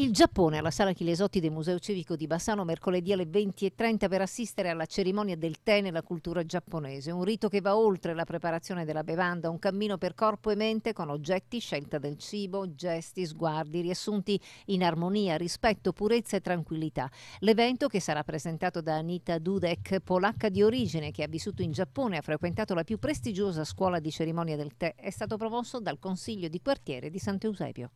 Il Giappone alla Sala Chilesotti del Museo Civico di Bassano mercoledì alle 20.30 per assistere alla cerimonia del tè nella cultura giapponese, un rito che va oltre la preparazione della bevanda, un cammino per corpo e mente con oggetti, scelta del cibo, gesti, sguardi riassunti in armonia, rispetto, purezza e tranquillità. L'evento che sarà presentato da Anita Dudek, polacca di origine che ha vissuto in Giappone e ha frequentato la più prestigiosa scuola di cerimonia del tè, è stato promosso dal Consiglio di quartiere di Sant'Eusebio.